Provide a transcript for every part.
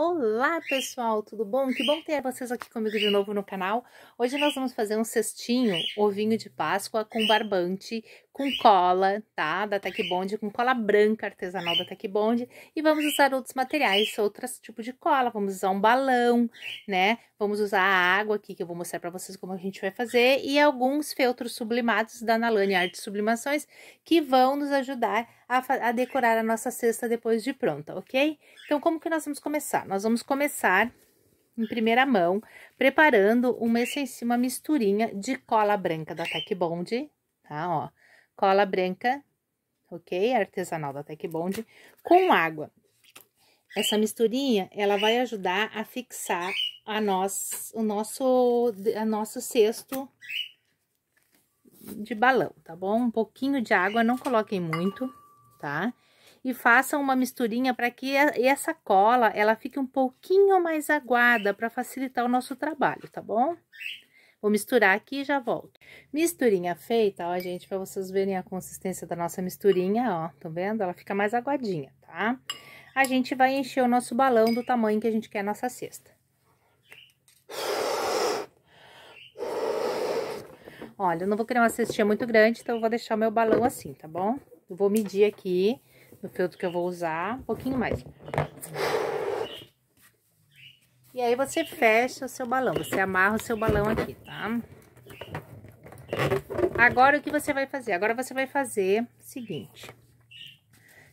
Olá, pessoal, tudo bom? Que bom ter vocês aqui comigo de novo no canal. Hoje nós vamos fazer um cestinho, ovinho de Páscoa com barbante, com cola, tá? Da Tech Bond, com cola branca artesanal da Tech Bond. E vamos usar outros materiais, outros tipos de cola. Vamos usar um balão, né? Vamos usar a água aqui, que eu vou mostrar para vocês como a gente vai fazer, e alguns feltros sublimados da Nalani Arte Sublimações, que vão nos ajudar a, a decorar a nossa cesta depois de pronta, ok? Então, como que nós vamos começar? Nós vamos começar em primeira mão, preparando uma essência, uma misturinha de cola branca da Tech Bond, tá? Ó, cola branca, ok? Artesanal da Tech Bond, com água. Essa misturinha, ela vai ajudar a fixar a nós, o nosso, a nosso cesto de balão, tá bom? Um pouquinho de água, não coloquem muito, tá? E façam uma misturinha para que essa cola, ela fique um pouquinho mais aguada para facilitar o nosso trabalho, tá bom? Vou misturar aqui e já volto. Misturinha feita, ó, gente, para vocês verem a consistência da nossa misturinha, ó, tá vendo? Ela fica mais aguadinha, Tá? a gente vai encher o nosso balão do tamanho que a gente quer a nossa cesta. Olha, eu não vou querer uma cestinha muito grande, então eu vou deixar o meu balão assim, tá bom? Eu vou medir aqui no feltro que eu vou usar, um pouquinho mais. E aí, você fecha o seu balão, você amarra o seu balão aqui, tá? Agora, o que você vai fazer? Agora, você vai fazer o seguinte.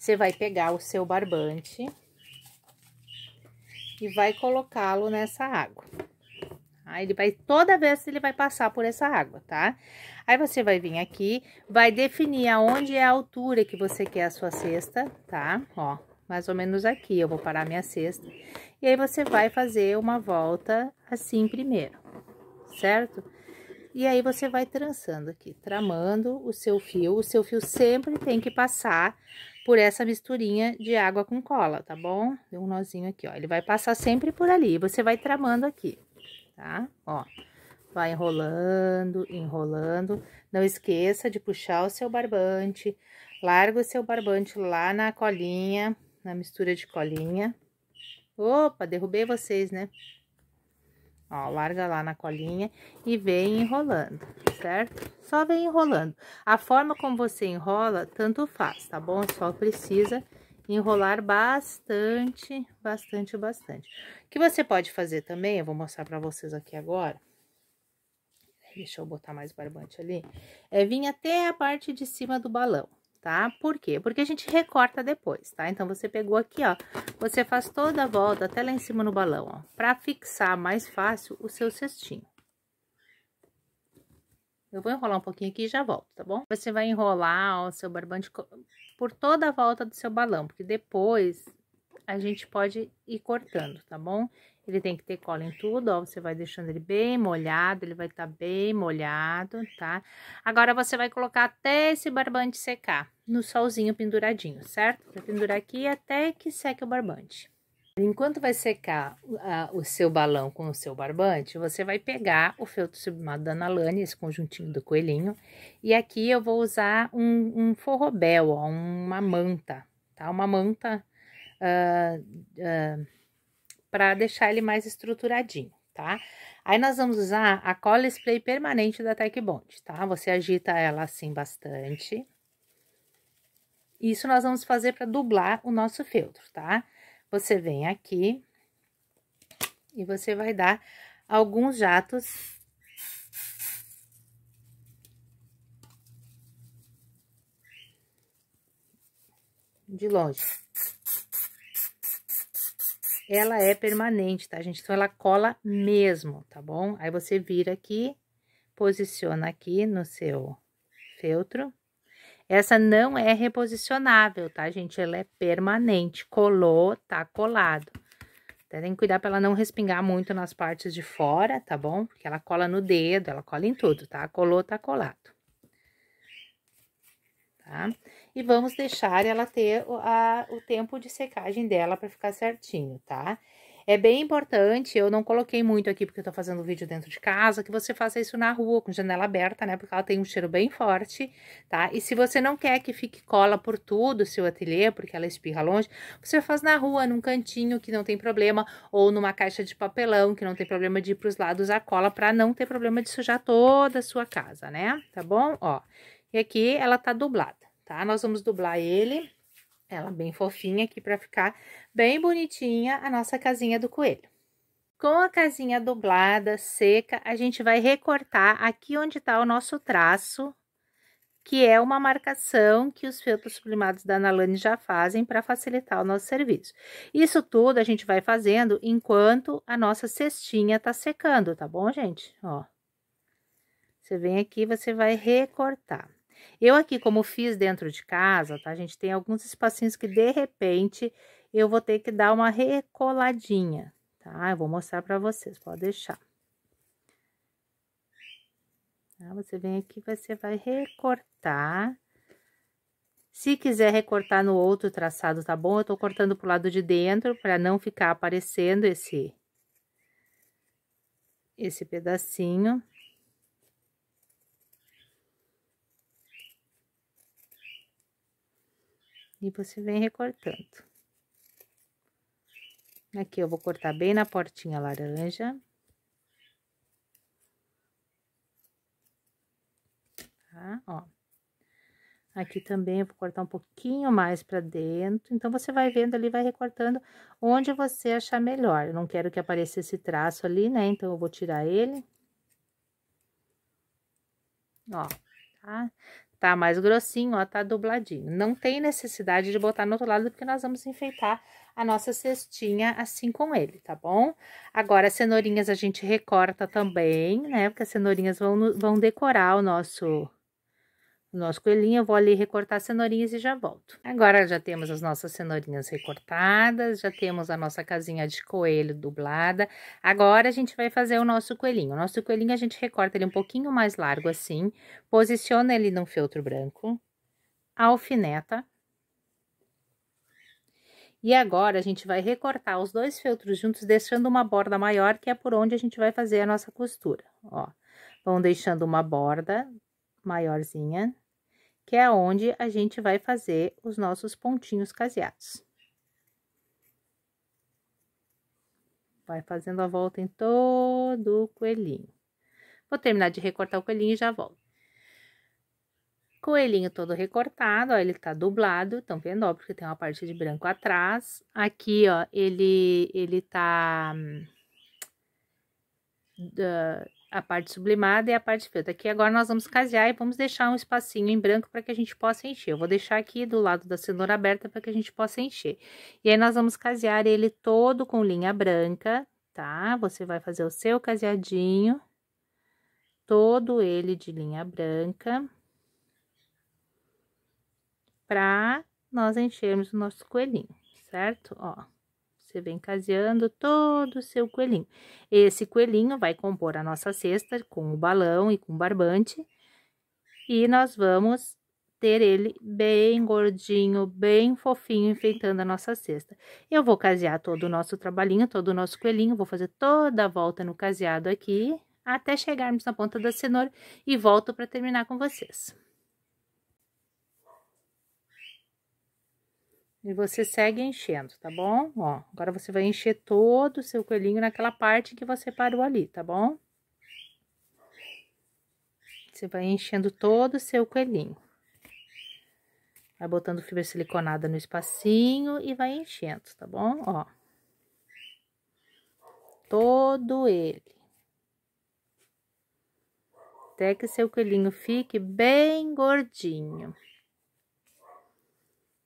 Você vai pegar o seu barbante e vai colocá-lo nessa água. Aí tá? ele vai, toda vez ele vai passar por essa água, tá? Aí você vai vir aqui, vai definir aonde é a altura que você quer a sua cesta, tá? Ó, mais ou menos aqui, eu vou parar minha cesta. E aí você vai fazer uma volta assim primeiro, certo? E aí você vai trançando aqui, tramando o seu fio. O seu fio sempre tem que passar por essa misturinha de água com cola, tá bom? Deu um nozinho aqui, ó. Ele vai passar sempre por ali. Você vai tramando aqui, tá? Ó, vai enrolando, enrolando. Não esqueça de puxar o seu barbante. Larga o seu barbante lá na colinha, na mistura de colinha. Opa, derrubei vocês, né? Ó, larga lá na colinha e vem enrolando, certo? Só vem enrolando. A forma como você enrola, tanto faz, tá bom? Só precisa enrolar bastante, bastante, bastante. O que você pode fazer também, eu vou mostrar pra vocês aqui agora. Deixa eu botar mais barbante ali. É vir até a parte de cima do balão, tá? Por quê? Porque a gente recorta depois, tá? Então, você pegou aqui, ó, você faz toda a volta até lá em cima no balão, ó, pra fixar mais fácil o seu cestinho. Eu vou enrolar um pouquinho aqui e já volto, tá bom? Você vai enrolar ó, o seu barbante por toda a volta do seu balão, porque depois a gente pode ir cortando, tá bom? Ele tem que ter cola em tudo, ó, você vai deixando ele bem molhado, ele vai estar tá bem molhado, tá? Agora, você vai colocar até esse barbante secar no solzinho penduradinho, certo? Vai pendurar aqui até que seque o barbante. Enquanto vai secar uh, o seu balão com o seu barbante, você vai pegar o feltro sublimado da Analane, esse conjuntinho do coelhinho, e aqui eu vou usar um, um forrobel, ó, uma manta, tá? Uma manta uh, ah, ah, para deixar ele mais estruturadinho, tá? Aí nós vamos usar a cola spray permanente da Tech Bond, tá? Você agita ela assim bastante. Isso nós vamos fazer para dublar o nosso feltro, tá? Você vem aqui e você vai dar alguns jatos de longe ela é permanente, tá, gente? Então, ela cola mesmo, tá bom? Aí, você vira aqui, posiciona aqui no seu feltro. Essa não é reposicionável, tá, gente? Ela é permanente, colou, tá colado. Até tem que cuidar para ela não respingar muito nas partes de fora, tá bom? Porque ela cola no dedo, ela cola em tudo, tá? Colou, tá colado. Tá? E vamos deixar ela ter a, o tempo de secagem dela para ficar certinho, tá? É bem importante, eu não coloquei muito aqui porque eu tô fazendo vídeo dentro de casa, que você faça isso na rua, com janela aberta, né? Porque ela tem um cheiro bem forte, tá? E se você não quer que fique cola por tudo o seu ateliê, porque ela espirra longe, você faz na rua, num cantinho que não tem problema, ou numa caixa de papelão que não tem problema de ir pros lados a cola, pra não ter problema de sujar toda a sua casa, né? Tá bom? Ó, e aqui ela tá dublada tá? Nós vamos dublar ele, ela bem fofinha aqui para ficar bem bonitinha a nossa casinha do coelho. Com a casinha dublada, seca, a gente vai recortar aqui onde tá o nosso traço, que é uma marcação que os feltros sublimados da Nalane já fazem para facilitar o nosso serviço. Isso tudo a gente vai fazendo enquanto a nossa cestinha tá secando, tá bom, gente? Ó. Você vem aqui, você vai recortar. Eu aqui, como fiz dentro de casa, tá? A gente tem alguns espacinhos que, de repente, eu vou ter que dar uma recoladinha, tá? Eu vou mostrar pra vocês, pode deixar. Tá? Você vem aqui, você vai recortar. Se quiser recortar no outro traçado, tá bom? Eu tô cortando pro lado de dentro, pra não ficar aparecendo esse... Esse pedacinho, E você vem recortando. Aqui eu vou cortar bem na portinha laranja. Tá? Ó. Aqui também eu vou cortar um pouquinho mais pra dentro. Então, você vai vendo ali, vai recortando onde você achar melhor. Eu não quero que apareça esse traço ali, né? Então, eu vou tirar ele. Ó, tá? tá mais grossinho, ó, tá dobladinho. Não tem necessidade de botar no outro lado, porque nós vamos enfeitar a nossa cestinha assim com ele, tá bom? Agora, as cenourinhas a gente recorta também, né? Porque as cenourinhas vão, vão decorar o nosso nosso coelhinho, eu vou ali recortar cenourinhas e já volto. Agora já temos as nossas cenourinhas recortadas, já temos a nossa casinha de coelho dublada. Agora a gente vai fazer o nosso coelhinho. O nosso coelhinho a gente recorta ele um pouquinho mais largo assim, posiciona ele num feltro branco, alfineta. E agora a gente vai recortar os dois feltros juntos, deixando uma borda maior, que é por onde a gente vai fazer a nossa costura, ó. Vão deixando uma borda maiorzinha que é onde a gente vai fazer os nossos pontinhos caseados. Vai fazendo a volta em todo o coelhinho. Vou terminar de recortar o coelhinho e já volto. Coelhinho todo recortado, ó, ele tá dublado, estão vendo, ó, porque tem uma parte de branco atrás. Aqui, ó, ele, ele tá... Uh, a parte sublimada e a parte feita Aqui agora nós vamos casear e vamos deixar um espacinho em branco para que a gente possa encher. Eu vou deixar aqui do lado da cenoura aberta para que a gente possa encher. E aí nós vamos casear ele todo com linha branca, tá? Você vai fazer o seu caseadinho, todo ele de linha branca, para nós enchermos o nosso coelhinho, certo? Ó. Você vem caseando todo o seu coelhinho. Esse coelhinho vai compor a nossa cesta com o balão e com o barbante. E nós vamos ter ele bem gordinho, bem fofinho, enfeitando a nossa cesta. Eu vou casear todo o nosso trabalhinho, todo o nosso coelhinho, vou fazer toda a volta no caseado aqui, até chegarmos na ponta da cenoura e volto para terminar com vocês. E você segue enchendo, tá bom? Ó, agora você vai encher todo o seu coelhinho naquela parte que você parou ali, tá bom? Você vai enchendo todo o seu coelhinho. Vai botando fibra siliconada no espacinho e vai enchendo, tá bom? Ó. Todo ele. Até que seu coelhinho fique bem gordinho.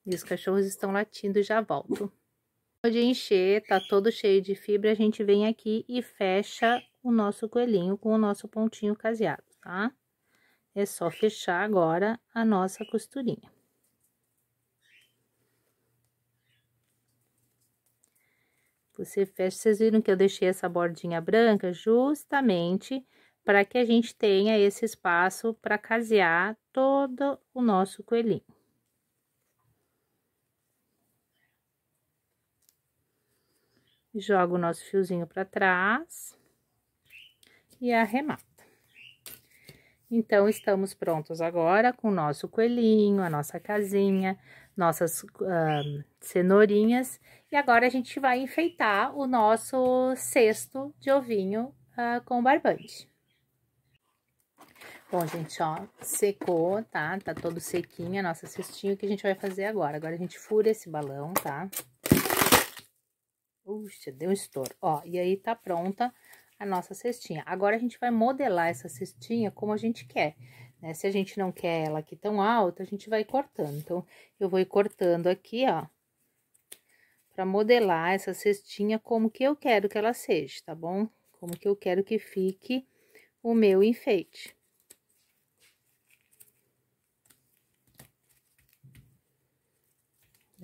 E os cachorros estão latindo, já volto. Pode encher, tá todo cheio de fibra, a gente vem aqui e fecha o nosso coelhinho com o nosso pontinho caseado, tá? É só fechar agora a nossa costurinha. Você fecha, vocês viram que eu deixei essa bordinha branca justamente para que a gente tenha esse espaço para casear todo o nosso coelhinho. joga o nosso fiozinho para trás e arremata. Então, estamos prontos agora com o nosso coelhinho, a nossa casinha, nossas uh, cenourinhas. E agora a gente vai enfeitar o nosso cesto de ovinho uh, com barbante. Bom, gente, ó, secou, tá? Tá todo sequinho a é nossa cestinha. O que a gente vai fazer agora? Agora a gente fura esse balão, Tá? Puxa, deu um estouro. Ó, e aí tá pronta a nossa cestinha. Agora a gente vai modelar essa cestinha como a gente quer, né? Se a gente não quer ela aqui tão alta, a gente vai cortando. Então, eu vou ir cortando aqui, ó, para modelar essa cestinha como que eu quero que ela seja, tá bom? Como que eu quero que fique o meu enfeite.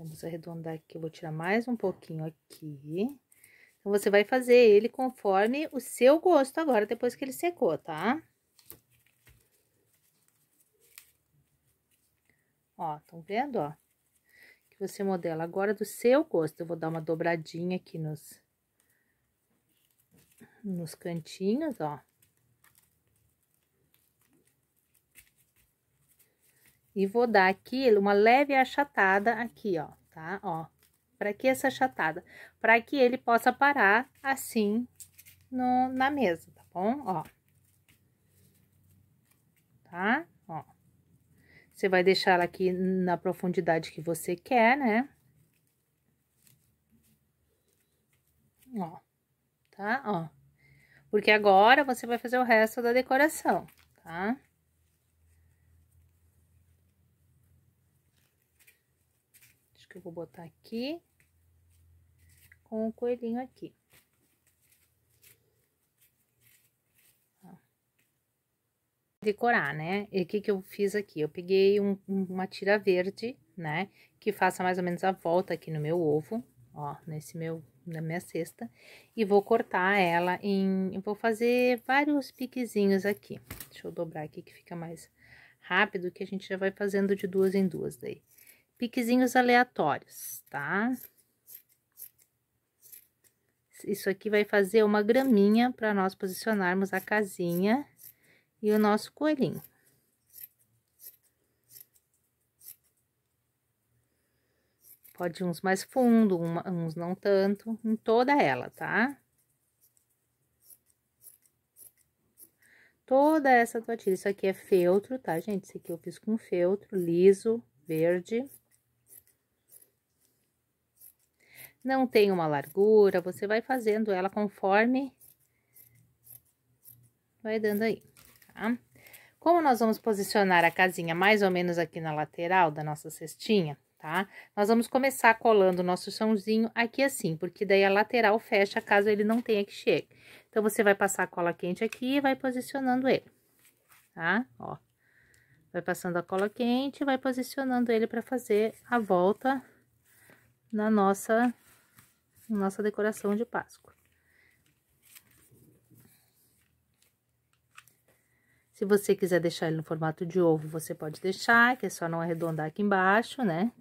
Vamos arredondar aqui, eu vou tirar mais um pouquinho aqui. Então, você vai fazer ele conforme o seu gosto agora, depois que ele secou, tá? Ó, estão vendo, ó? Que você modela agora do seu gosto. Eu vou dar uma dobradinha aqui nos, nos cantinhos, ó. E vou dar aqui uma leve achatada aqui, ó, tá? Ó, para que essa achatada? Para que ele possa parar assim no, na mesa, tá bom? Ó. Tá? Ó. Você vai deixar ela aqui na profundidade que você quer, né? Ó. Tá? Ó. Porque agora você vai fazer o resto da decoração, tá? Tá? que eu vou botar aqui com o coelhinho aqui. Ó. Decorar, né? E o que que eu fiz aqui? Eu peguei um, uma tira verde, né? Que faça mais ou menos a volta aqui no meu ovo, ó, nesse meu, na minha cesta. E vou cortar ela em, vou fazer vários piquezinhos aqui. Deixa eu dobrar aqui que fica mais rápido, que a gente já vai fazendo de duas em duas daí piquezinhos aleatórios, tá? Isso aqui vai fazer uma graminha para nós posicionarmos a casinha e o nosso coelhinho. Pode uns mais fundo, uns não tanto, em toda ela, tá? Toda essa totilha, isso aqui é feltro, tá, gente? Isso aqui eu fiz com feltro liso, verde. Não tem uma largura, você vai fazendo ela conforme vai dando aí, tá? Como nós vamos posicionar a casinha mais ou menos aqui na lateral da nossa cestinha, tá? Nós vamos começar colando o nosso chãozinho aqui assim, porque daí a lateral fecha caso ele não tenha que chegue. Então, você vai passar a cola quente aqui e vai posicionando ele, tá? Ó, vai passando a cola quente e vai posicionando ele para fazer a volta na nossa nossa decoração de Páscoa. Se você quiser deixar ele no formato de ovo, você pode deixar, que é só não arredondar aqui embaixo, né?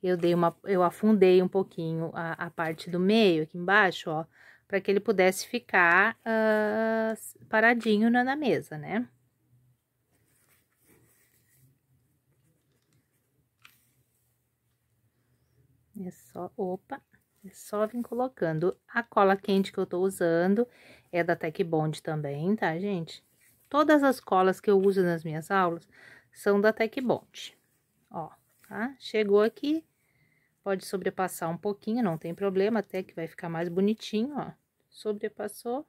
Eu dei uma, eu afundei um pouquinho a, a parte do meio aqui embaixo, ó, para que ele pudesse ficar uh, paradinho na, na mesa, né? É só, opa, só vim colocando. A cola quente que eu tô usando é da Tech Bond também, tá, gente? Todas as colas que eu uso nas minhas aulas são da Tech Bond. Ó, tá? Chegou aqui, pode sobrepassar um pouquinho, não tem problema, até que vai ficar mais bonitinho, ó. Sobrepassou.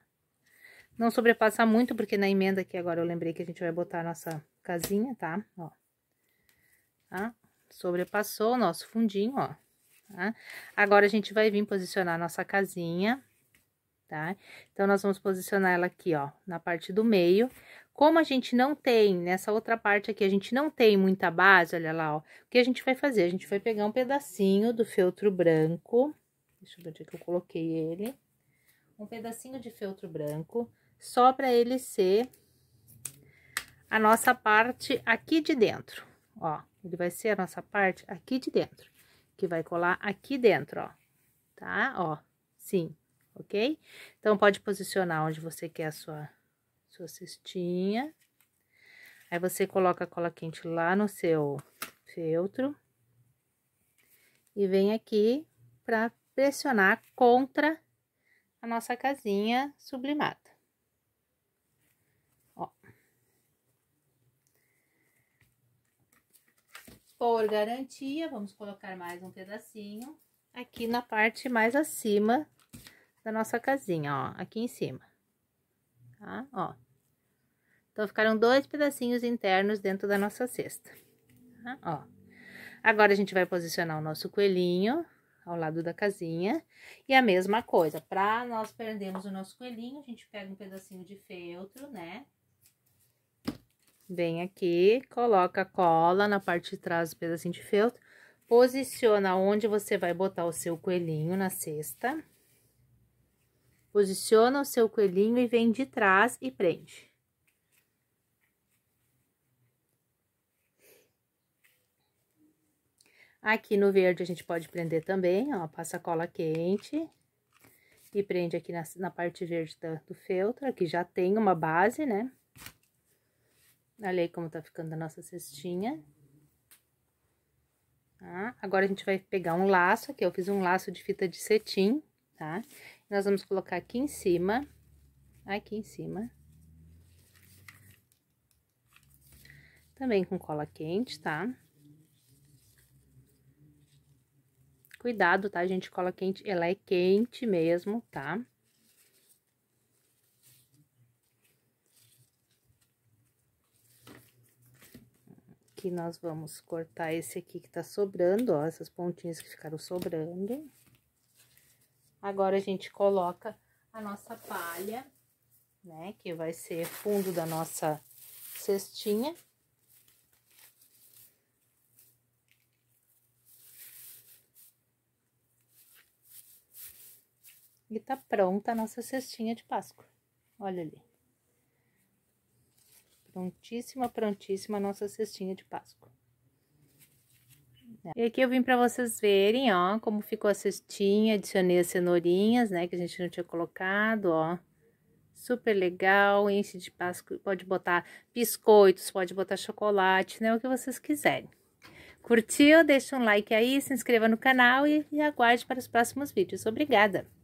Não sobrepassa muito, porque na emenda aqui agora eu lembrei que a gente vai botar a nossa casinha, tá? Ó. Tá? Sobrepassou o nosso fundinho, ó. Tá? Agora, a gente vai vir posicionar a nossa casinha, tá? Então, nós vamos posicionar ela aqui, ó, na parte do meio. Como a gente não tem, nessa outra parte aqui, a gente não tem muita base, olha lá, ó. O que a gente vai fazer? A gente vai pegar um pedacinho do feltro branco. Deixa eu ver onde é que eu coloquei ele. Um pedacinho de feltro branco, só pra ele ser a nossa parte aqui de dentro, ó. Ele vai ser a nossa parte aqui de dentro que vai colar aqui dentro, ó, tá? Ó, sim, ok? Então, pode posicionar onde você quer a sua, sua cestinha. Aí, você coloca a cola quente lá no seu feltro. E vem aqui pra pressionar contra a nossa casinha sublimada. Por garantia, vamos colocar mais um pedacinho aqui na parte mais acima da nossa casinha, ó, aqui em cima, tá? Ó. Então, ficaram dois pedacinhos internos dentro da nossa cesta, tá? Ó. Agora, a gente vai posicionar o nosso coelhinho ao lado da casinha. E a mesma coisa, para nós perdermos o nosso coelhinho, a gente pega um pedacinho de feltro, né? Vem aqui, coloca a cola na parte de trás do pedacinho de feltro, posiciona onde você vai botar o seu coelhinho na cesta. Posiciona o seu coelhinho e vem de trás e prende. Aqui no verde a gente pode prender também, ó, passa cola quente e prende aqui na, na parte verde do feltro. Aqui já tem uma base, né? Olha aí como tá ficando a nossa cestinha. Tá? Agora, a gente vai pegar um laço aqui, eu fiz um laço de fita de cetim, tá? Nós vamos colocar aqui em cima, aqui em cima. Também com cola quente, tá? Cuidado, tá, gente? Cola quente, ela é quente mesmo, tá? Tá? aqui nós vamos cortar esse aqui que tá sobrando, ó, essas pontinhas que ficaram sobrando. Agora, a gente coloca a nossa palha, né, que vai ser fundo da nossa cestinha. E tá pronta a nossa cestinha de Páscoa. Olha ali. Prontíssima, prontíssima a nossa cestinha de Páscoa. É. E aqui eu vim para vocês verem, ó, como ficou a cestinha, adicionei as cenourinhas, né, que a gente não tinha colocado, ó. Super legal, enche de páscoa, pode botar biscoitos, pode botar chocolate, né, o que vocês quiserem. Curtiu? Deixa um like aí, se inscreva no canal e, e aguarde para os próximos vídeos. Obrigada!